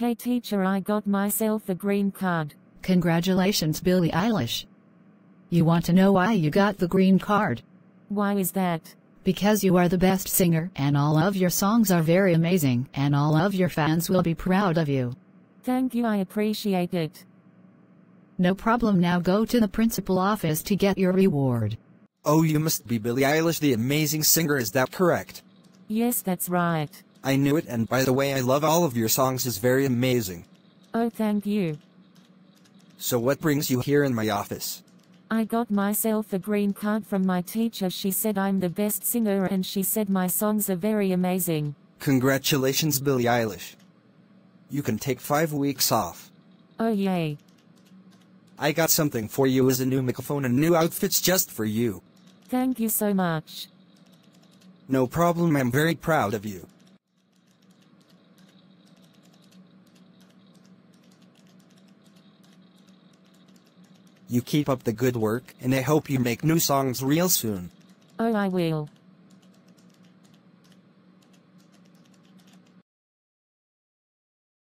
Hey teacher I got myself a green card. Congratulations Billie Eilish. You want to know why you got the green card? Why is that? Because you are the best singer and all of your songs are very amazing and all of your fans will be proud of you. Thank you I appreciate it. No problem now go to the principal office to get your reward. Oh you must be Billie Eilish the amazing singer is that correct? Yes that's right. I knew it and by the way I love all of your songs is very amazing. Oh thank you. So what brings you here in my office? I got myself a green card from my teacher she said I'm the best singer and she said my songs are very amazing. Congratulations Billie Eilish. You can take five weeks off. Oh yay. I got something for you as a new microphone and new outfits just for you. Thank you so much. No problem I'm very proud of you. You keep up the good work, and I hope you make new songs real soon. Oh, I will.